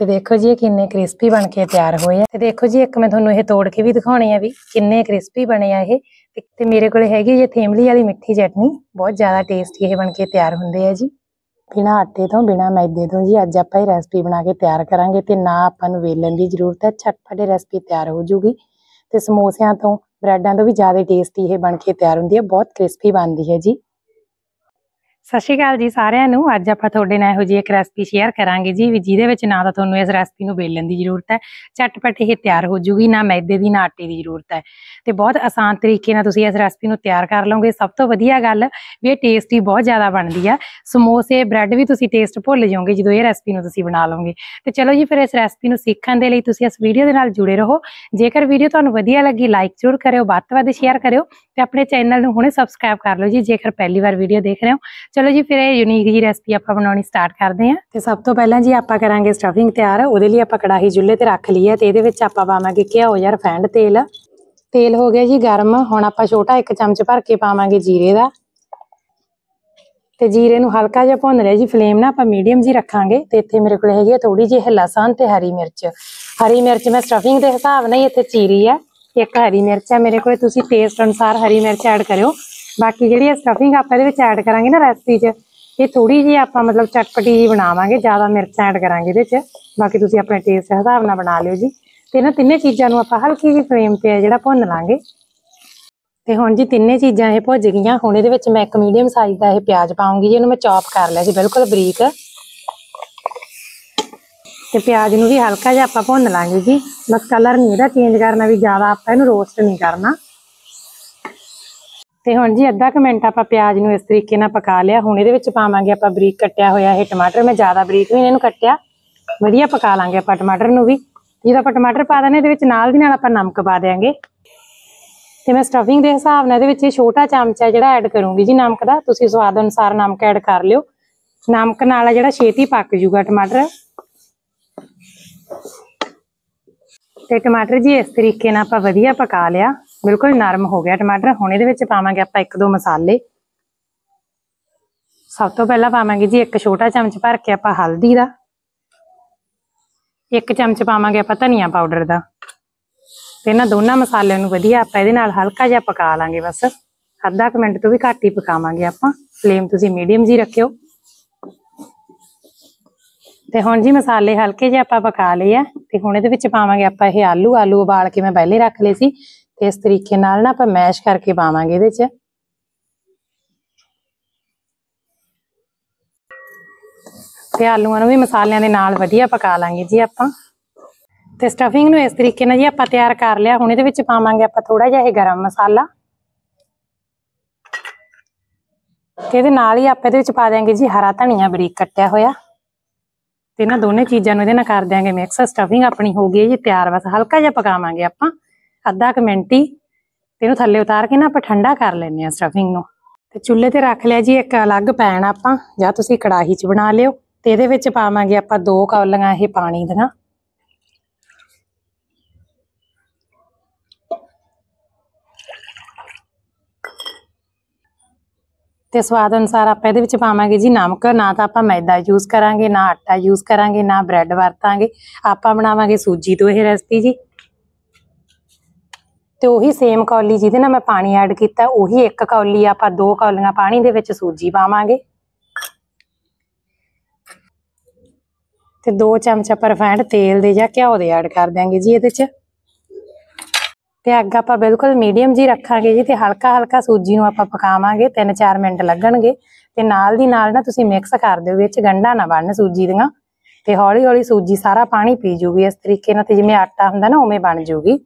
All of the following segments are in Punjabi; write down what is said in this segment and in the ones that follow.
ਤੇ ਦੇਖੋ ਜੀ ਇਹ ਕਿੰਨੇ ਕ੍ਰਿਸਪੀ ਬਣ ਕੇ ਤਿਆਰ ਹੋਏ ਆ ਤੇ ਦੇਖੋ ਜੀ ਇੱਕ ਮੈਂ ਤੁਹਾਨੂੰ ਇਹ ਤੋੜ ਕੇ ਵੀ ਦਿਖਾਉਣੀ ਆ ਵੀ ਕਿੰਨੇ ਕ੍ਰਿਸਪੀ ਬਣੇ ਆ ਇਹ ਤੇ ਮੇਰੇ ਕੋਲ ਹੈਗੀ ਇਹ ਥੇਮਲੀ ਵਾਲੀ ਮਿੱਠੀ ਚਟਨੀ ਬਹੁਤ ਜ਼ਿਆਦਾ ਟੇਸਟੀ ਇਹ ਬਣ ਕੇ ਤਿਆਰ ਹੁੰਦੇ ਆ ਜੀ ਬਿਨਾ ਆਟੇ ਤੋਂ ਬਿਨਾ ਮੈਦੇ ਤੋਂ ਜੀ ਅੱਜ ਆਪਾਂ ਇਹ ਰੈਸਪੀ ਬਣਾ ਕੇ ਤਿਆਰ ਕਰਾਂਗੇ ਤੇ ਨਾ ਆਪਾਂ ਨੂੰ ਵੇਲਣ ਦੀ ਜ਼ਰੂਰਤ ਹੈ ਛਟਪਟੇ ਰੈਸਪੀ ਤਿਆਰ ਹੋ ਜੂਗੀ ਤੇ ਸਮੋਸਿਆਂ ਤੋਂ ਬ੍ਰੈਡਾਂ ਤੋਂ ਵੀ ਜ਼ਿਆਦਾ ਟੇਸਟੀ ਇਹ ਬਣ ਕੇ ਤਿਆਰ ਹੁੰਦੀ ਹੈ ਬਹੁਤ ਕ੍ਰਿਸਪੀ ਬਣਦੀ ਹੈ ਜੀ ਸਤਿ ਸ਼੍ਰੀ ਅਕਾਲ ਜੀ ਸਾਰਿਆਂ ਨੂੰ ਅੱਜ ਆਪਾਂ ਤੁਹਾਡੇ ਨਾਲ ਇਹੋ ਜਿਹੀ ਇੱਕ ਰੈਸਪੀ ਸ਼ੇਅਰ ਕਰਾਂਗੇ ਜੀ ਵੀ ਜਿਹਦੇ ਵਿੱਚ ਨਾ ਤਾਂ ਤੁਹਾਨੂੰ ਇਸ ਰੈਸਪੀ ਨੂੰ ਬੇਲਣ ਦੀ ਜ਼ਰੂਰਤ ਹੈ ਚਟਪਟੇ ਇਹ ਤਿਆਰ ਹੋ ਜੂਗੀ ਨਾ ਮੈਦੇ ਦੀ ਨਾ ਆਟੇ ਦੀ ਜ਼ਰੂਰਤ ਹੈ ਤੇ ਬਹੁਤ ਆਸਾਨ ਤਰੀਕੇ ਨਾਲ ਤੁਸੀਂ ਇਸ ਰੈਸਪੀ ਨੂੰ ਤਿਆਰ ਕਰ ਲਓਗੇ ਸਭ ਤੋਂ ਵਧੀਆ ਗੱਲ ਵੀ ਇਹ ਟੇਸਟੀ ਬਹੁਤ ਜ਼ਿਆਦਾ ਬਣਦੀ ਆ ਸਮੋਸੇ ਬ੍ਰੈਡ ਵੀ ਤੁਸੀਂ ਟੇਸਟ ਭੁੱਲ ਜਾਓਗੇ ਜਦੋਂ ਇਹ ਰੈਸਪੀ ਨੂੰ ਤੁਸੀਂ ਬਣਾ ਲਓਗੇ ਤੇ ਚਲੋ ਜੀ ਫਿਰ ਇਸ ਰੈਸਪੀ ਨੂੰ ਸਿੱਖਣ ਦੇ ਲਈ ਤੁਸੀਂ ਇਸ ਵੀਡੀਓ ਦੇ ਨਾਲ ਜੁੜੇ ਰਹੋ ਜੇਕਰ ਵੀਡੀਓ ਤੁਹਾਨੂੰ ਵਧੀਆ ਲੱਗੀ ਲਾਈਕ ਜ਼ਰੂਰ ਕਰਿਓ ਵੱਧ ਤੋਂ ਵੱਧ ਸ਼ੇਅਰ ਕਰਿਓ ਤੇ ਆਪਣੇ ਚੈਨਲ ਨੂੰ ਹੁਣੇ ਸਬਸਕ੍ਰਾਈਬ ਕਰ ਲਓ ਜੀ ਜੇਕਰ ਪਹਿਲੀ ਵਾਰ ਵੀਡੀਓ ਦੇਖ ਰਹੇ ਹੋ ਚਲੋ ਜੀ ਫਿਰ ਇਹ ਯੂਨੀਕ ਜੀ ਰੈਸਪੀ ਆਪਾਂ ਬਣਾਉਣੀ ਸਟਾਰਟ ਕਰਦੇ ਹਾਂ ਤੇ ਸਭ ਤੋਂ ਪਹਿਲਾਂ ਜੀ ਆਪਾਂ ਕਰਾਂਗੇ ਸਟਫਿੰਗ ਤਿਆਰ ਉਹਦੇ ਲਈ ਆਪਾਂ ਕੜਾਹੀ ਜੁੱਲੇ ਤੇ ਰੱਖ ਲਈ ਹੈ ਤੇ ਇਹਦੇ ਵਿੱਚ ਆਪਾਂ ਪਾਵਾਂਗੇ ਘਿਓ ਯਾਰ ਫੈਂਡ ਤੇਲ ਤੇਲ ਹੋ ਗਿਆ ਜੀ ਗਰਮ ਹੁਣ ਆਪਾਂ ਛੋਟਾ ਇੱਕ ਚਮਚ ਭਰ ਕੇ ਪਾਵਾਂਗੇ ਜੀਰੇ ਦਾ ਤੇ ਜੀਰੇ ਨੂੰ ਹਲਕਾ ਜਿਹਾ ਭੁੰਨ ਲਿਆ ਜੀ ਫਲੇਮ ਨਾ ਆਪਾਂ ਮੀਡੀਅਮ ਜੀ ਰੱਖਾਂਗੇ ਤੇ ਇੱਥੇ ਮੇਰੇ ਕੋਲ ਹੈਗੀ ਹੈ ਥੋੜੀ ਜਿਹੀ ਲਸਣ ਤੇ ਹਰੀ ਮਿਰਚ ਹਰੀ ਮਿਰਚ ਮੈਂ ਸਟਫਿੰਗ ਦੇ ਹਿਸਾਬ ਨਾਲ ਹੀ ਇੱਥੇ ਚੀਰੀ ਹੈ ਇੱਕ ਹਰੀ ਮਿਰਚ ਹੈ ਮੇਰੇ ਕੋਲੇ ਤੁਸੀਂ ਟੇਸਟ ਅਨਸਾਰ ਹਰੀ ਮਿਰਚ ਐਡ ਕਰਿਓ ਬਾਕੀ ਜਿਹੜੀ ਸਟਫਿੰਗ ਆਪਾਂ ਇਹਦੇ ਵਿੱਚ ਐਡ ਕਰਾਂਗੇ ਨਾ ਰੈਸਪੀ 'ਚ ਇਹ ਥੋੜੀ ਜੀ ਆਪਾਂ ਮਤਲਬ ਚਟਪਟੀ ਜੀ ਬਣਾਵਾਂਗੇ ਜ਼ਿਆਦਾ ਮਿਰਚ ਐਡ ਕਰਾਂਗੇ ਇਹਦੇ 'ਚ ਬਾਕੀ ਤੁਸੀਂ ਆਪਣੇ ਟੇਸਟ ਹਿਸਾਬ ਨਾਲ ਬਣਾ ਲਿਓ ਜੀ ਤੇ ਇਹਨਾਂ ਤਿੰਨੇ ਚੀਜ਼ਾਂ ਨੂੰ ਆਪਾਂ ਹਲਕੀ ਜੀ ਫਲੇਮ ਤੇ ਜਿਹੜਾ ਭੁੰਨ ਲਾਂਗੇ ਤੇ ਹੁਣ ਜੀ ਤਿੰਨੇ ਚੀਜ਼ਾਂ ਇਹ ਭੁੱਜ ਗਈਆਂ ਹੁਣ ਇਹਦੇ ਵਿੱਚ ਮੈਂ ਇੱਕ ਮੀਡੀਅਮ ਸਾਈਜ਼ ਦਾ ਇਹ ਪਿਆਜ਼ ਪਾਉਂਗੀ ਜੀ ਇਹਨੂੰ ਮੈਂ ਚੌਪ ਕਰ ਲਿਆ ਜੀ ਬਿਲਕੁਲ ਬਰੀਕ ਤੇ ਪਿਆਜ਼ ਨੂੰ ਵੀ ਹਲਕਾ ਜਿਹਾ ਆਪਾਂ ਭੁੰਨ ਲਾਂਗੇ ਜੀ ਬਸ ਕਲਰ ਨਹੀਂ ਇਹਦਾ ਚੇਂਜ ਕਰਨਾ ਵੀ ਜ਼ਿਆਦਾ ਆਪਾਂ ਇਹਨੂੰ ਰੋਸਟ ਨਹੀਂ ਕਰਨਾ ਤੇ ਹੁਣ ਜੀ ਅੱਧਾ ਕੁ ਮਿੰਟ ਆਪਾਂ ਪਿਆਜ਼ ਨੂੰ ਇਸ ਤਰੀਕੇ ਨਾਲ ਪਕਾ ਲਿਆ ਹੁਣ ਇਹਦੇ ਵਿੱਚ ਪਾਵਾਂਗੇ ਆਪਾਂ ਬਰੀਕ ਕੱਟਿਆ ਹੋਇਆ ਇਹ ਟਮਾਟਰ ਮੈਂ ਜ਼ਿਆਦਾ ਬਰੀਕ ਵੀ ਇਹਨੂੰ ਕੱਟਿਆ ਵਧੀਆ ਪਕਾ ਲਾਂਗੇ ਆਪਾਂ ਟਮਾਟਰ ਨੂੰ ਵੀ ਜਦੋਂ ਆਪਾਂ ਟਮਾਟਰ ਪਾ ਦਨੇ ਇਹਦੇ ਵਿੱਚ ਨਾਲ ਦੀ ਨਾਲ ਆਪਾਂ ਨਮਕ ਪਾ ਦੇਾਂਗੇ ਤੇ ਮੈਂ ਸਟਫਿੰਗ ਦੇ ਹਿਸਾਬ ਨਾਲ ਇਹਦੇ ਵਿੱਚ ਇਹ ਛੋਟਾ ਚਮਚਾ ਜਿਹੜਾ ਐਡ ਕਰੂੰਗੀ ਜੀ ਨਮਕ ਦਾ ਤੁਸੀਂ ਸਵਾਦ ਅਨੁਸਾਰ ਨਮਕ ਐਡ ਕਰ ਲਿਓ ਨਮਕ ਨਾਲ ਜਿਹੜਾ ਛੇਤੀ ਪੱਕ ਜੂਗਾ ਟਮਾਟਰ ਤੇ ਟਮਾਟਰ ਜੀ ਇਸ ਤਰੀਕੇ ਨਾਲ ਆਪਾਂ ਵਧੀਆ ਪਕਾ ਲਿਆ ਬਿਲਕੁਲ ਨਰਮ ਹੋ ਗਿਆ ਟਮਾਟਰ ਹੁਣ ਇਹਦੇ ਵਿੱਚ ਪਾਵਾਂਗੇ ਆਪਾਂ ਇੱਕ ਦੋ ਮਸਾਲੇ ਸਭ ਤੋਂ ਪਹਿਲਾਂ ਪਾਵਾਂਗੇ ਜੀ ਇੱਕ ਛੋਟਾ ਚਮਚ ਭਰ ਕੇ ਆਪਾਂ ਹਲਦੀ ਦਾ ਇੱਕ ਚਮਚ ਪਾਵਾਂਗੇ ਆਪਾਂ ਧਨੀਆ ਪਾਊਡਰ ਦਾ ਤੇ ਇਹਨਾਂ ਦੋਨਾਂ ਮਸਾਲਿਆਂ ਨੂੰ ਵਧੀਆ ਆਪਾਂ ਇਹਦੇ ਨਾਲ ਹਲਕਾ ਜਿਹਾ ਪਕਾ ਲਾਂਗੇ ਬਸ ਅੱਧਾ ਕੁ ਮਿੰਟ ਤੋਂ ਵੀ ਘੱਟ ਹੀ ਪਕਾਵਾਂਗੇ ਆਪਾਂ ਫਲੇਮ ਤੁਸੀਂ ਮੀਡੀਅਮ ਜੀ ਰੱਖਿਓ ਤੇ ਹੁਣ ਜੀ ਮਸਾਲੇ ਹਲਕੇ ਜਿਹਾ ਆਪਾਂ ਪਕਾ ਲਏ ਆ ਤੇ ਹੁਣ ਇਹਦੇ ਵਿੱਚ ਪਾਵਾਂਗੇ ਆਪਾਂ ਇਹ ਆਲੂ ਆਲੂ ਉਬਾਲ ਕੇ ਮੈਂ ਪਹਿਲੇ ਰੱਖ ਲਏ ਸੀ ਤੇ ਇਸ ਤਰੀਕੇ ਨਾਲ ਨਾ ਆਪਾਂ ਮੈਸ਼ ਕਰਕੇ ਪਾਵਾਂਗੇ ਇਹਦੇ 'ਚ ਤੇ ਆਲੂਆਂ ਨੂੰ ਵੀ ਮਸਾਲਿਆਂ ਦੇ ਨਾਲ ਵਧੀਆ ਪਕਾ ਲਾਂਗੇ ਜੀ ਆਪਾਂ ਤੇ ਸਟਫਿੰਗ ਨੂੰ ਇਸ ਤਰੀਕੇ ਨਾਲ ਜੀ ਆਪਾਂ ਤਿਆਰ ਕਰ ਲਿਆ ਹੁਣ ਇਹਦੇ ਵਿੱਚ ਪਾਵਾਂਗੇ ਆਪਾਂ ਥੋੜਾ ਜਿਹਾ ਇਹ ਗਰਮ ਮਸਾਲਾ ਤੇ ਇਹਦੇ ਨਾਲ ਹੀ ਆਪਾਂ ਇਹਦੇ ਵਿੱਚ ਪਾ ਦਿਆਂਗੇ ਜੀ ਹਰਾ ਧਨੀਆ ਬਰੀਕ ਕੱਟਿਆ ਹੋਇਆ ਤੇ ਨਾ ਦੋਨੇ ਚੀਜ਼ਾਂ ਨੂੰ ਇਹਦੇ ਨਾਲ ਕਰ ਦਿਆਂਗੇ ਮਿਕਸ ਸਟਫਿੰਗ ਆਪਣੀ ਹੋ ਗਈ ਹੈ ਜੀ ਤਿਆਰ ਬਸ ਹਲਕਾ ਜਿਹਾ ਪਕਾਵਾਂਗੇ ਆਪਾਂ ਅੱਧਾ ਕੁ ਮਿੰਟ ਹੀ ਤੇ ਇਹਨੂੰ ਥੱਲੇ ਉਤਾਰ ਕੇ ਨਾ ਆਪਾਂ ਠੰਡਾ ਕਰ ਲੈਨੇ ਆ ਸਟਫਿੰਗ ਨੂੰ ਤੇ ਚੁੱਲ੍ਹੇ ਤੇ ਰੱਖ ਲਿਆ ਜੀ ਇੱਕ ਅਲੱਗ ਪੈਨ ਆਪਾਂ ਜਾਂ ਤੁਸੀਂ ਕੜਾਹੀ 'ਚ ਬਣਾ ਲਿਓ ਤੇ ਇਹਦੇ ਵਿੱਚ ਪਾਵਾਂਗੇ ਆਪਾਂ ਦੋ ਕੌਲੀਆਂ ਇਹ ਪਾਣੀ ਦੀਆਂ ਤੇ ਸਵਾਦ ਅਨਸਾਰ ਆਪਾਂ ਇਹਦੇ ਵਿੱਚ ਪਾਵਾਂਗੇ ਜੀ ਨਮਕ ਨਾ ਤਾਂ ਆਪਾਂ ਮੈਦਾ ਯੂਜ਼ ਕਰਾਂਗੇ ਨਾ ਆਟਾ ਯੂਜ਼ ਕਰਾਂਗੇ ਨਾ ਬ੍ਰੈਡ ਵਰਤਾਂਗੇ ਆਪਾਂ ਬਣਾਵਾਂਗੇ ਸੂਜੀ ਤੋਂ ਇਹ ਰੈਸਪੀ ਜੀ ਤੇ ਉਹੀ ਸੇਮ ਕੌਲੀ ਜਿਹਦੇ ਨਾਲ ਮੈਂ ਪਾਣੀ ਐਡ ਕੀਤਾ ਉਹੀ ਇੱਕ ਕੌਲੀ ਆਪਾਂ ਦੋ ਕੌਲੀਆਂ ਪਾਣੀ ਦੇ ਵਿੱਚ ਸੂਜੀ ਪਾਵਾਂਗੇ ਤੇ ਦੋ ਚਮਚ ਪਰਫੈਂਟ ਤੇਲ ਦੇ ਜਾਂ ਘਿਓ ਦੇ ਐਡ ਕਰ ਦਾਂਗੇ ਜੀ ਇਹਦੇ 'ਚ ਤੇ ਅੱਗ ਆਪਾਂ ਬਿਲਕੁਲ ਮੀਡੀਅਮ ਜੀ ਰੱਖਾਂਗੇ ਜੀ ਤੇ ਹਲਕਾ ਹਲਕਾ ਸੂਜੀ ਨੂੰ ਆਪਾਂ ਪਕਾਵਾਂਗੇ 3-4 ਮਿੰਟ ਲੱਗਣਗੇ ਤੇ ਨਾਲ ਦੀ ਨਾਲ ਨਾ ਤੁਸੀਂ ਮਿਕਸ ਕਰ ਦਿਓ ਵਿੱਚ ਗੰਡਾ ਨਾ ਬਣ ਸੂਜੀ ਦੀਆਂ ਤੇ ਹੌਲੀ ਹੌਲੀ ਸੂਜੀ ਸਾਰਾ ਪਾਣੀ ਪੀ ਜੂਗੀ ਇਸ ਤਰੀਕੇ ਨਾਲ ਤੇ ਜਿਵੇਂ ਆਟਾ ਹੁੰਦਾ ਨਾ ਉਵੇਂ ਬਣ ਜੂਗੀ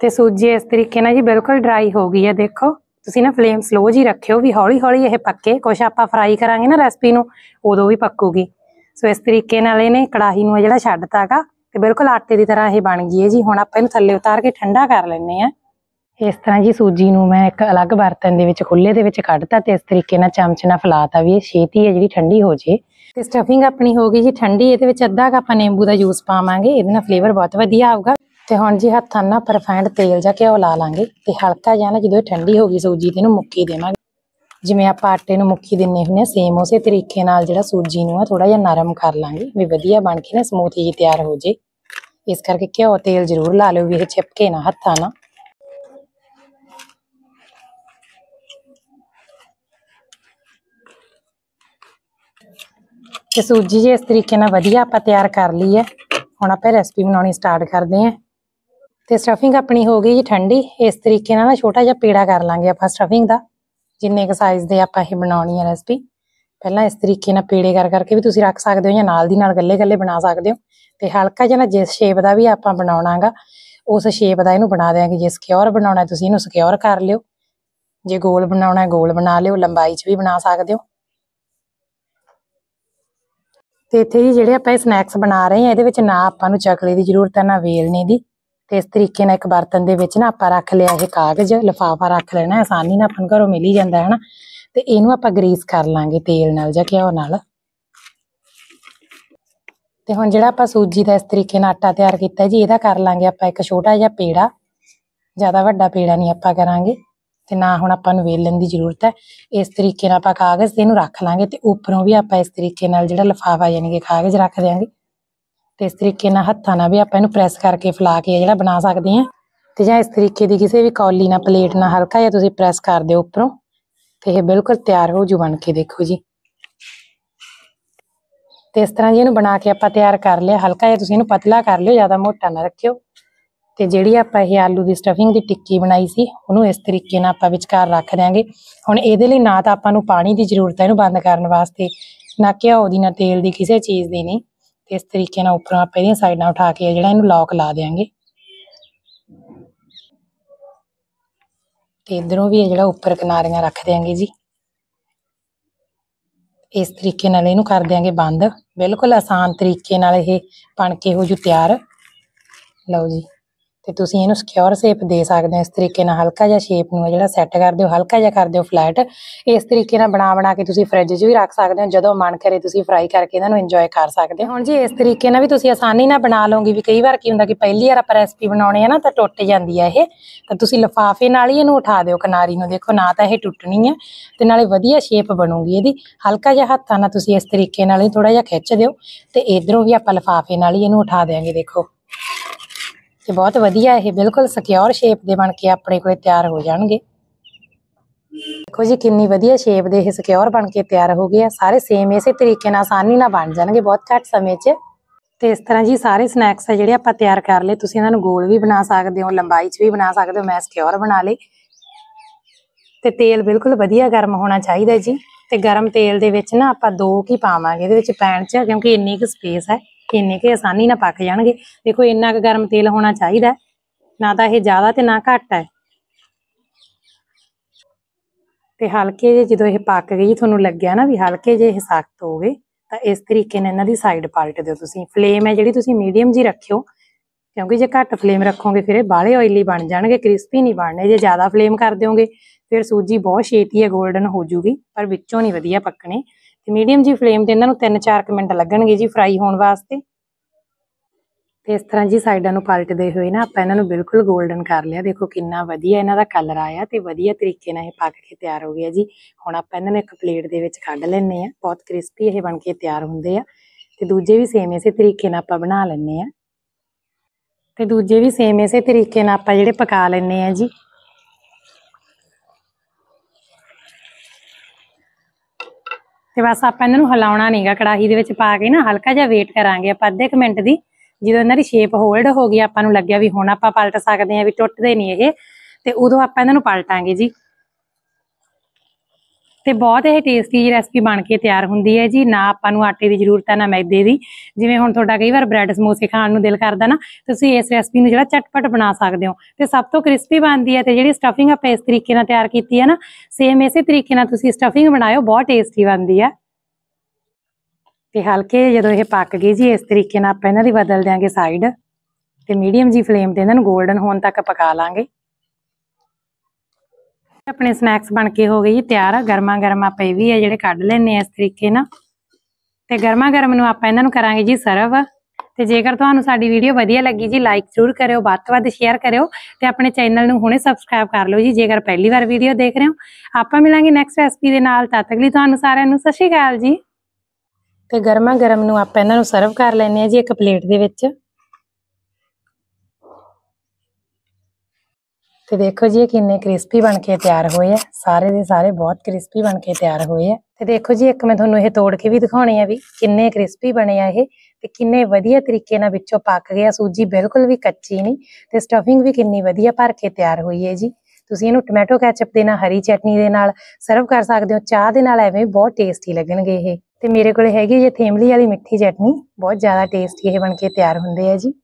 ਤੇ ਸੂਜੀ ਇਸ ਤਰੀਕੇ ਨਾਲ ਜੀ ਬਿਲਕੁਲ ਡਰਾਈ ਹੋ ਗਈ ਹੈ ਦੇਖੋ ਤੁਸੀਂ ਨਾ ਫਲੇਮ ਸਲੋ ਜੀ ਰੱਖਿਓ ਵੀ ਹੌਲੀ ਹੌਲੀ ਇਹ ਪੱਕੇ ਕੁਛ ਆਪਾਂ ਫਰਾਈ ਕਰਾਂਗੇ ਨਾ ਰੈਸਪੀ ਨੂੰ ਉਦੋਂ ਵੀ ਪੱਕੂਗੀ ਸੋ ਇਸ ਤਰੀਕੇ ਨਾਲ ਇਹਨੇ ਕੜਾਹੀ ਨੂੰ ਜਿਹੜਾ ਛੱਡਤਾਗਾ ਤੇ ਬਿਲਕੁਲ ਆਟੇ ਦੀ ਤਰ੍ਹਾਂ ਇਹ ਬਣ ਗਈ ਹੈ ਜੀ ਹੁਣ ਆਪਾਂ ਇਹਨੂੰ ਥੱਲੇ ਉਤਾਰ ਕੇ ਠੰਡਾ ਕਰ ਲੈਣੇ ਆ ਇਸ ਤਰ੍ਹਾਂ ਜੀ ਸੂਜੀ ਨੂੰ ਮੈਂ ਇੱਕ ਅਲੱਗ ਬਰਤਨ ਦੇ ਵਿੱਚ ਖੁੱਲੇ ਦੇ ਵਿੱਚ ਕੱਢਤਾ ਤੇ ਇਸ ਤਰੀਕੇ ਨਾਲ ਚਮਚ ਨਾਲ ਫਲਾਤਾ ਵੀ ਇਹ ਛੇਤੀ ਹੈ ਜਿਹੜੀ ਠੰਡੀ ਹੋ ਜੇ ਤੇ ਸਟਫਿੰਗ ਆਪਣੀ ਹੋ ਗਈ ਜੀ ਠੰਡੀ ਇਹਦੇ ਵਿੱਚ ਅੱਧਾ ਕੱਪ ਨਿੰਬੂ ਦਾ ਜੂਸ ਪਾਵਾਂਗੇ ਇਹਦੇ ਨਾਲ ਫਲੇਵਰ ਬਹੁਤ ਵਧੀਆ ਆਊਗਾ ਤੇ ਹੁਣ ਜੀ ਹੱਥਾਂ ਨਾਲ ਪਰਫਾਈਂਡ ਤੇਲ ਜਾਂ ਘਿਓ ਲਾ ਲਾਂਗੇ ਤੇ ਹਲਕਾ ਜਿਹਾ ਨਾ ਜਦੋਂ ਠੰਡੀ ਹੋ ਗਈ ਸੂਜੀ ਤੇ ਇਹਨੂੰ ਮੁੱਕੀ ਦੇਵਾਂਗੇ ਜਿਵੇਂ ਆਪਾਂ ਆਟੇ ਨੂੰ ਮੁੱਕੀ ਦਿੰਨੇ ਹੁੰਨੇ ਆ ਸੇਮ ਉਸੇ ਤਰੀਕੇ ਨਾਲ ਜਿਹੜਾ ਸੂਜੀ ਨੂੰ ਆ ਥੋੜਾ ਜਿਹਾ ਨਰਮ ਕਰ ਲਾਂਗੇ ਵੀ ਵਧੀਆ ਬਣ ਕੇ ਨਾ ਸਮੂਥੀ ਜੀ ਤਿਆਰ ਹੋ ਜੇ ਇਸ ਕਰਕੇ ਘਿਓ ਤੇਲ ਜ਼ਰੂਰ ਲਾ ਲਿਓ ਵੀ ਇਹ ਚਿਪਕੇ ਨਾ ਹੱਥਾਂ ਨਾਲ ਤੇ ਸੂਜੀ ਜੇ ਇਸ ਤਰੀਕੇ ਨਾਲ ਵਧੀਆ ਆਪਾਂ ਤਿਆਰ ਕਰ ਲਈ ਹੈ ਹੁਣ ਆਪਾਂ ਰੈਸਪੀ ਬਣਾਉਣੀ ਸਟਾਰਟ ਕਰਦੇ ਹਾਂ ਤੇ ਸਟਫਿੰਗ ਆਪਣੀ ਹੋ ਗਈ ਜੀ ਠੰਡੀ ਇਸ ਤਰੀਕੇ ਨਾਲ ਨਾ ਛੋਟਾ ਜਿਹਾ ਪੇੜਾ ਕਰ ਲਾਂਗੇ ਆਪਾਂ ਸਟਫਿੰਗ ਦਾ ਜਿੰਨੇ ਕੁ ਸਾਈਜ਼ ਦੇ ਆਪਾਂ ਇਹ ਬਣਾਉਣੀ ਹੈ ਰੈਸਪੀ ਪਹਿਲਾਂ ਇਸ ਤਰੀਕੇ ਨਾਲ ਪੀੜੇ ਕਰ ਕਰਕੇ ਵੀ ਤੁਸੀਂ ਰੱਖ ਸਕਦੇ ਹੋ ਜਾਂ ਨਾਲ ਦੀ ਨਾਲ ਗੱਲੇ ਗੱਲੇ ਬਣਾ ਸਕਦੇ ਹੋ ਤੇ ਹਲਕਾ ਜਿਹਾ ਜਿਸ ਸ਼ੇਪ ਦਾ ਵੀ ਆਪਾਂ ਬਣਾਉਣਾਗਾ ਉਸ ਸ਼ੇਪ ਦਾ ਇਹਨੂੰ ਬਣਾ ਦੇਾਂਗੇ ਜੇ ਸਿਕਿਉਰ ਬਣਾਉਣਾ ਤੁਸੀਂ ਇਹਨੂੰ ਸਿਕਿਉਰ ਕਰ ਲਿਓ ਜੇ ਗੋਲ ਬਣਾਉਣਾ ਗੋਲ ਬਣਾ ਲਿਓ ਲੰਬਾਈ 'ਚ ਵੀ ਬਣਾ ਸਕਦੇ ਹੋ ਤੇ ਇੱਥੇ ਜਿਹੜੇ ਆਪਾਂ ਇਹ ਸਨੈਕਸ ਬਣਾ ਰਹੇ ਆ ਇਹਦੇ ਵਿੱਚ ਨਾ ਆਪਾਂ ਨੂੰ ਚਕਲੇ ਦੀ ਜ਼ਰੂਰਤ ਹੈ ਨਾ ਵੇਲਣੇ ਦੀ ਤੇ ਇਸ ਤਰੀਕੇ ਨਾਲ ਇੱਕ ਬਰਤਨ ਦੇ ਵਿੱਚ ਨਾ ਆਪਾਂ ਰੱਖ ਲਿਆ ਇਹ ਕਾਗਜ਼ ਲਫਾਫਾ ਰੱਖ ਲੈਣਾ ਆਸਾਨੀ ਨਾਲ ਆਪਾਂ ਘਰੋਂ ਮਿਲ ਹੀ ਜਾਂਦਾ ਹੈ ਨਾ ਤੇ ਇਹਨੂੰ ਆਪਾਂ ਗਰੀਸ ਕਰ ਲਾਂਗੇ ਤੇਲ ਨਾਲ ਜਾਂ ਘਿਓ ਨਾਲ ਤੇ ਹੁਣ ਜਿਹੜਾ ਆਪਾਂ ਸੂਜੀ ਦਾ ਇਸ ਤਰੀਕੇ ਨਾਲ ਆਟਾ ਤਿਆਰ ਕੀਤਾ ਜੀ ਇਹਦਾ ਕਰ ਲਾਂਗੇ ਆਪਾਂ ਇੱਕ ਛੋਟਾ ਜਿਹਾ ਪੇੜਾ ਜ਼ਿਆਦਾ ਵੱਡਾ ਪੇੜਾ ਨਹੀਂ ਆਪਾਂ ਕਰਾਂਗੇ ਤੇ ਨਾ ਹੁਣ ਆਪਾਂ ਨੂੰ ਵੇਲਣ ਦੀ ਜ਼ਰੂਰਤ ਹੈ ਇਸ ਤਰੀਕੇ ਨਾਲ ਆਪਾਂ ਕਾਗਜ਼ ਤੇ ਇਹਨੂੰ ਰੱਖ ਲਾਂਗੇ ਤੇ ਉੱਪਰੋਂ ਵੀ ਆਪਾਂ ਇਸ ਤਰੀਕੇ ਨਾਲ ਜਿਹੜਾ ਲਫਾਫਾ ਯਾਨੀ ਕਿ ਕਾਗਜ਼ ਰੱਖ ਦੇਾਂਗੇ ਤੇ ਇਸ ਤਰੀਕੇ ਨਾਲ ਹੱਥਾਂ ਨਾਲ ਵੀ ਆਪਾਂ ਇਹਨੂੰ ਪ੍ਰੈਸ ਕਰਕੇ ਫਲਾ ਕੇ ਜਿਹੜਾ ਬਣਾ ਸਕਦੇ ਹਾਂ ਤੇ ਜਾਂ ਇਸ ਤਰੀਕੇ ਦੀ ਕਿਸੇ ਵੀ ਕੌਲੀ ਨਾਲ ਪਲੇਟ ਨਾਲ ਹਲਕਾ ਜਿਹਾ ਤੁਸੀਂ ਪ੍ਰੈਸ ਕਰ ਦਿਓ ਉੱਪਰੋਂ ਤੇ ਇਹ ਬਿਲਕੁਲ ਤਿਆਰ ਹੋ ਜੂ ਬਣ ਕੇ ਦੇਖੋ ਜੀ ਤੇ ਇਸ ਤਰ੍ਹਾਂ ਜੀ ਇਹਨੂੰ ਬਣਾ ਕੇ ਆਪਾਂ ਤਿਆਰ ਕਰ ਲਿਆ ਹਲਕਾ ਜਿਹਾ ਤੁਸੀਂ ਇਹਨੂੰ ਪਤਲਾ ਕਰ ਲਿਓ ਜ਼ਿਆਦਾ ਮੋਟਾ ਨਾ ਰੱਖਿਓ ਤੇ ਜਿਹੜੀ ਆਪਾਂ ਇਹ ਆਲੂ ਦੀ ਸਟਫਿੰਗ ਦੀ ਟਿੱਕੀ ਬਣਾਈ ਸੀ ਉਹਨੂੰ ਇਸ ਤਰੀਕੇ ਨਾਲ ਆਪਾਂ ਵਿਚਕਾਰ ਰੱਖ ਦਿਆਂਗੇ ਹੁਣ ਇਹਦੇ ਲਈ ਨਾ ਤਾਂ ਆਪਾਂ ਨੂੰ ਪਾਣੀ ਦੀ ਜ਼ਰੂਰਤ ਹੈ ਇਹਨੂੰ ਬੰਦ ਕਰਨ ਵਾਸਤੇ ਨਾ ਕਿ ਦੀ ਨਾ ਤੇਲ ਦੀ ਕਿਸੇ ਚੀਜ਼ ਦੀ ਨਹੀਂ ਤੇ ਇਸ ਤਰੀਕੇ ਨਾਲ ਉੱਪਰੋਂ ਆਪਾਂ ਇਹਦੀਆਂ ਸਾਈਡਾਂ ਉਠਾ ਕੇ ਜਿਹੜਾ ਇਹਨੂੰ ਲੌਕ ਲਾ ਦੇਾਂਗੇ ਤੇ ਇਧਰੋਂ ਵੀ ਇਹ ਜਿਹੜਾ ਉੱਪਰ ਕਿਨਾਰੀਆਂ ਰੱਖ ਦੇਾਂਗੇ ਜੀ ਇਸ ਤਰੀਕੇ ਨਾਲ ਇਹਨੂੰ ਕਰ ਦੇਾਂਗੇ ਬੰਦ ਬਿਲਕੁਲ ਆਸਾਨ ਤਰੀਕੇ ਨਾਲ ਇਹ ਬਣ ਕੇ ਹੋ ਜੂ ਤਿਆਰ ਲਓ ਜੀ ਤੇ ਤੁਸੀਂ ਇਹਨੂੰ ਸਿਕਿਉਰ ਸ਼ੇਪ ਦੇ ਸਕਦੇ ਹੋ ਇਸ ਤਰੀਕੇ ਨਾਲ ਹਲਕਾ ਜਿਹਾ ਸ਼ੇਪ ਨੂੰ ਜਿਹੜਾ ਸੈੱਟ ਕਰਦੇ ਹੋ ਹਲਕਾ ਜਿਹਾ ਕਰਦੇ ਹੋ ਫਲੈਟ ਇਸ ਤਰੀਕੇ ਨਾਲ ਬਣਾ ਬਣਾ ਕੇ ਤੁਸੀਂ ਫ੍ਰਿਜ 'ਚ ਵੀ ਰੱਖ ਸਕਦੇ ਹੋ ਜਦੋਂ ਮਨ ਕਰੇ ਤੁਸੀਂ ਫਰਾਈ ਕਰਕੇ ਇਹਨਾਂ ਨੂੰ ਇੰਜੋਏ ਕਰ ਸਕਦੇ ਹੋ ਹੁਣ ਜੀ ਇਸ ਤਰੀਕੇ ਨਾਲ ਵੀ ਤੁਸੀਂ ਆਸਾਨੀ ਨਾਲ ਬਣਾ ਲਓਗੇ ਵੀ ਕਈ ਵਾਰ ਕੀ ਹੁੰਦਾ ਕਿ ਪਹਿਲੀ ਵਾਰ ਆਪਾਂ ਰੈਸਪੀ ਬਣਾਉਣੀ ਹੈ ਨਾ ਤਾਂ ਟੁੱਟ ਜਾਂਦੀ ਹੈ ਇਹ ਤਾਂ ਤੁਸੀਂ ਲਫਾਫੇ ਨਾਲ ਹੀ ਇਹਨੂੰ ਉਠਾ ਦਿਓ ਕਿਨਾਰੀ ਨੂੰ ਦੇਖੋ ਨਾ ਤਾਂ ਇਹ ਟੁੱਟਣੀ ਹੈ ਤੇ ਨਾਲੇ ਵਧੀਆ ਸ਼ੇਪ ਬਣੂਗੀ ਇਹਦੀ ਹਲਕਾ ਜਿਹਾ ਹੱਥਾਂ ਨਾਲ ਤੁਸੀਂ ਇਸ ਤਰੀਕੇ ਨਾਲ ਹੀ ਥੋੜਾ ਜਿਹਾ ਖਿੱਚ ਦਿਓ ਤੇ ਇਧਰੋਂ ਵੀ ਆਪਾਂ ਲਫਾਫੇ ਨਾਲ ਹੀ ਇਹਨੂੰ ਉਠਾ ਦੇਵਾਂਗੇ ਦੇਖੋ ਤੇ ਬਹੁਤ ਵਧੀਆ ਇਹ ਬਿਲਕੁਲ ਸਿਕਿਉਰ ਸ਼ੇਪ ਦੇ ਬਣ ਕੇ ਆਪਣੇ ਕੋਲੇ ਤਿਆਰ ਹੋ ਜਾਣਗੇ ਦੇਖੋ ਜੀ ਕਿੰਨੀ ਵਧੀਆ ਸ਼ੇਪ ਦੇ ਇਹ ਸਿਕਿਉਰ ਬਣ ਕੇ ਤਿਆਰ ਹੋ ਗਏ ਆ ਸਾਰੇ ਸੇਮ ਇਸੇ ਤਰੀਕੇ ਨਾਲ ਆਸਾਨੀ ਨਾਲ ਬਣ ਜਾਣਗੇ ਬਹੁਤ ਘੱਟ ਸਮੇਂ 'ਚ ਤੇ ਇਸ ਤਰ੍ਹਾਂ ਜੀ ਸਾਰੇ ਸਨੈਕਸ ਆ ਜਿਹੜੇ ਆਪਾਂ ਤਿਆਰ ਕਰ ਲਏ ਤੁਸੀਂ ਇਹਨਾਂ ਨੂੰ ਗੋਲ ਵੀ ਬਣਾ ਸਕਦੇ ਹੋ ਲੰਬਾਈ 'ਚ ਵੀ ਬਣਾ ਸਕਦੇ ਹੋ ਮੈਂ ਸਿਕਿਉਰ ਬਣਾ ਲਈ ਤੇ ਤੇਲ ਬਿਲਕੁਲ ਵਧੀਆ ਗਰਮ ਹੋਣਾ ਚਾਹੀਦਾ ਜੀ ਤੇ ਗਰਮ ਤੇਲ ਦੇ ਵਿੱਚ ਨਾ ਆਪਾਂ ਦੋ ਕੀ ਪਾਵਾਂਗੇ ਇਹਦੇ ਵਿੱਚ ਪੈਣ 'ਚ ਕਿਉਂਕਿ ਇੰਨੀ ਕੁ ਸਪੇਸ ਹੈ ਕਿੰਨੇ ਕੇ ਆਸਾਨੀ ਨਾਲ ਪੱਕ ਜਾਣਗੇ ਦੇਖੋ ਇੰਨਾ ਕੁ ਗਰਮ ਤੇਲ ਹੋਣਾ ਚਾਹੀਦਾ ਨਾ ਤਾਂ ਇਹ ਜ਼ਿਆਦਾ ਤੇ ਨਾ ਘੱਟ ਹੈ ਤੇ ਹਲਕੇ ਜੇ ਜਦੋਂ ਇਹ ਪੱਕ ਗਈ ਤੁਹਾਨੂੰ ਲੱਗਿਆ ਨਾ ਵੀ ਹਲਕੇ ਜੇ ਇਹ ਸਖਤ ਹੋ ਗਏ ਤਾਂ ਇਸ ਤਰੀਕੇ ਨਾਲ ਇਹਨਾਂ ਦੀ ਸਾਈਡ ਪਲਟ ਦਿਓ ਤੁਸੀਂ ਫਲੇਮ ਹੈ ਜਿਹੜੀ ਤੁਸੀਂ ਮੀਡੀਅਮ ਜੀ ਰੱਖਿਓ ਕਿਉਂਕਿ ਜੇ ਘੱਟ ਫਲੇਮ ਰੱਖੋਗੇ ਫਿਰ ਇਹ ਬਾਲੇ ਆਇਲੀ ਬਣ ਜਾਣਗੇ ਕ੍ਰਿਸਪੀ ਨਹੀਂ ਬਣਨੇ ਜੇ ਜ਼ਿਆਦਾ ਫਲੇਮ ਕਰ ਦਿਓਗੇ ਫਿਰ ਸੂਜੀ ਬਹੁਤ ਛੇਤੀ ਹੈ 골ਡਨ ਹੋ ਜੂਗੀ ਪਰ ਵਿੱਚੋਂ ਨਹੀਂ ਵਧੀਆ ਪੱਕਣੇ ਤੇ ਮੀਡੀਅਮ ਜੀ ਫਲੇਮ ਤੇ ਇਹਨਾਂ ਨੂੰ 3-4 ਮਿੰਟ ਲੱਗਣਗੇ ਜੀ ਫਰਾਈ ਹੋਣ ਵਾਸਤੇ ਤੇ ਇਸ ਤਰ੍ਹਾਂ ਜੀ ਸਾਈਡਾਂ ਨੂੰ ਪਲਟਦੇ ਹੋਏ ਨਾ ਆਪਾਂ ਇਹਨਾਂ ਨੂੰ ਬਿਲਕੁਲ 골ਡਨ ਕਰ ਲਿਆ ਦੇਖੋ ਕਿੰਨਾ ਵਧੀਆ ਇਹਨਾਂ ਦਾ ਕਲਰ ਆਇਆ ਤੇ ਵਧੀਆ ਤਰੀਕੇ ਨਾਲ ਇਹ ਪੱਕ ਕੇ ਤਿਆਰ ਹੋ ਗਿਆ ਜੀ ਹੁਣ ਆਪਾਂ ਇਹਨਾਂ ਨੂੰ ਇੱਕ ਪਲੇਟ ਦੇ ਵਿੱਚ ਕੱਢ ਲੈਣੇ ਆ ਬਹੁਤ ਕ੍ਰਿਸਪੀ ਇਹ ਬਣ ਕੇ ਤਿਆਰ ਹੁੰਦੇ ਆ ਤੇ ਦੂਜੇ ਵੀ ਸੇਮ ਇਸੇ ਤਰੀਕੇ ਨਾਲ ਆਪਾਂ ਬਣਾ ਲੈਣੇ ਆ ਤੇ ਦੂਜੇ ਵੀ ਸੇਮ ਇਸੇ ਤਰੀਕੇ ਨਾਲ ਆਪਾਂ ਜਿਹੜੇ ਪਕਾ ਲੈਣੇ ਆ ਜੀ ਤੇ ਬਸ ਆਪਾਂ ਇਹਨਾਂ ਨੂੰ ਹਿਲਾਉਣਾ ਨਹੀਂਗਾ ਕੜਾਹੀ ਦੇ ਵਿੱਚ ਪਾ ਕੇ ਨਾ ਹਲਕਾ ਜਿਹਾ ਵੇਟ ਕਰਾਂਗੇ ਆਪਾਂ ਅੱਧੇ ਕੁ ਮਿੰਟ ਦੀ ਜਦੋਂ ਇਹਨਾਂ ਦੀ ਸ਼ੇਪ ਹੋਲਡ ਹੋ ਗਈ ਆਪਾਂ ਨੂੰ ਲੱਗਿਆ ਵੀ ਹੁਣ ਆਪਾਂ ਪਲਟ ਸਕਦੇ ਆ ਵੀ ਟੁੱਟਦੇ ਨਹੀਂ ਇਹ ਤੇ ਉਦੋਂ ਆਪਾਂ ਇਹਨਾਂ ਨੂੰ ਪਲਟਾਂਗੇ ਜੀ ਤੇ ਬਹੁਤ ਇਹ ਟੇਸਟੀ ਜੀ ਰੈਸਪੀ ਬਣ ਕੇ ਤਿਆਰ ਹੁੰਦੀ ਹੈ ਜੀ ਨਾ ਆਪਾਂ ਨੂੰ ਆਟੇ ਦੀ ਜ਼ਰੂਰਤ ਹੈ ਨਾ ਮੈਦੇ ਦੀ ਜਿਵੇਂ ਹੁਣ ਤੁਹਾਡਾ ਕਈ ਵਾਰ ਬ੍ਰੈਡ ਸਮੋਸੇ ਖਾਣ ਨੂੰ ਦਿਲ ਕਰਦਾ ਨਾ ਤੁਸੀਂ ਇਸ ਰੈਸਪੀ ਨੂੰ ਜਿਹੜਾ ਚਟਪਟ ਬਣਾ ਸਕਦੇ ਹੋ ਤੇ ਸਭ ਤੋਂ ਕ੍ਰਿਸਪੀ ਬਣਦੀ ਹੈ ਤੇ ਜਿਹੜੀ ਸਟਫਿੰਗ ਆਪਾਂ ਇਸ ਤਰੀਕੇ ਨਾਲ ਤਿਆਰ ਕੀਤੀ ਹੈ ਨਾ ਸੇਮ ਇਸੇ ਤਰੀਕੇ ਨਾਲ ਤੁਸੀਂ ਸਟਫਿੰਗ ਬਣਾਇਓ ਬਹੁਤ ਟੇਸਟੀ ਬਣਦੀ ਹੈ ਤੇ ਹਲਕੇ ਜਦੋਂ ਇਹ ਪੱਕ ਗਏ ਜੀ ਇਸ ਤਰੀਕੇ ਨਾਲ ਆਪਾਂ ਇਹਨਾਂ ਦੀ ਬਦਲ ਦੇਾਂਗੇ ਸਾਈਡ ਤੇ ਮੀਡੀਅਮ ਜੀ ਫਲੇਮ ਤੇ ਇਹਨਾਂ ਨੂੰ 골ਡਨ ਹੋਣ ਤੱਕ ਪਕਾ ਲਾਂਗੇ ਆਪਣੇ ਸਨੈਕਸ ਬਣ ਕੇ ਹੋ ਗਈ ਤਿਆਰ ਆ ਗਰਮਾ ਗਰਮਾ ਪਈ ਵੀ ਆ ਜਿਹੜੇ ਕੱਢ ਲੈਣੇ ਇਸ ਤਰੀਕੇ ਨਾਲ ਤੇ ਗਰਮਾ ਗਰਮ ਨੂੰ ਆਪਾਂ ਇਹਨਾਂ ਨੂੰ ਕਰਾਂਗੇ ਜੀ ਸਰਵ ਤੇ ਜੇਕਰ ਤੁਹਾਨੂੰ ਸਾਡੀ ਵੀਡੀਓ ਵਧੀਆ ਲੱਗੀ ਜੀ ਲਾਈਕ ਜ਼ਰੂਰ ਕਰਿਓ ਵੱਧ ਤੋਂ ਵੱਧ ਸ਼ੇਅਰ ਕਰਿਓ ਤੇ ਆਪਣੇ ਚੈਨਲ ਨੂੰ ਹੁਣੇ ਸਬਸਕ੍ਰਾਈਬ ਕਰ ਲਓ ਜੀ ਜੇਕਰ ਪਹਿਲੀ ਵਾਰ ਵੀਡੀਓ ਦੇਖ ਰਹੇ ਹੋ ਆਪਾਂ ਮਿਲਾਂਗੇ ਨੈਕਸਟ ਰੈਸਪੀ ਦੇ ਨਾਲ ਤਦ ਤੱਕ ਲਈ ਤੁਹਾਨੂੰ ਸਾਰਿਆਂ ਨੂੰ ਸਸ਼ੀ ਗਾਲ ਜੀ ਤੇ ਗਰਮਾ ਗਰਮ ਨੂੰ ਆਪਾਂ ਇਹਨਾਂ ਨੂੰ ਸਰਵ ਕਰ ਲੈਣੇ ਆ ਜੀ ਇੱਕ ਪਲੇਟ ਦੇ ਵਿੱਚ ਤੇ ਦੇਖੋ ਜੀ ਇਹ ਕਿੰਨੇ ਕ੍ਰਿਸਪੀ ਬਣ ਕੇ ਤਿਆਰ ਹੋਏ ਆ ਸਾਰੇ ਦੇ ਸਾਰੇ ਬਹੁਤ ਕ੍ਰਿਸਪੀ ਬਣ ਕੇ ਤਿਆਰ ਹੋਏ ਆ ਤੇ ਦੇਖੋ ਜੀ ਇੱਕ ਮੈਂ ਤੁਹਾਨੂੰ ਇਹ ਤੋੜ ਕੇ ਵੀ ਦਿਖਾਉਣੀ ਆ ਵੀ ਕਿੰਨੇ ਕ੍ਰਿਸਪੀ ਬਣੇ ਆ ਇਹ ਤੇ ਕਿੰਨੇ ਵਧੀਆ ਤਰੀਕੇ ਨਾਲ ਵਿੱਚੋਂ ਪੱਕ ਗਿਆ ਸੂਜੀ ਬਿਲਕੁਲ ਵੀ ਕੱਚੀ ਨਹੀਂ ਤੇ ਸਟਫਿੰਗ ਵੀ ਕਿੰਨੀ ਵਧੀਆ ਭਰ ਕੇ ਤਿਆਰ ਹੋਈ ਹੈ ਜੀ ਤੁਸੀਂ ਇਹਨੂੰ ਟੋਮੈਟੋ ਕੈਚਪ ਦੇ ਨਾਲ ਹਰੀ ਚਟਨੀ ਦੇ ਨਾਲ ਸਰਵ ਕਰ ਸਕਦੇ ਹੋ ਚਾਹ ਦੇ ਨਾਲ ਐਵੇਂ ਬਹੁਤ ਟੇਸਟੀ ਲੱਗਣਗੇ ਇਹ ਤੇ ਮੇਰੇ ਕੋਲ ਹੈਗੀ ਜੇ ਥੇਮਲੀ ਵਾਲੀ ਮਿੱਠੀ ਚਟਨੀ ਬਹੁਤ ਜ਼ਿਆਦਾ ਟੇਸਟੀ ਇਹ ਬਣ ਕੇ ਤਿਆਰ ਹੁੰਦੇ ਆ ਜੀ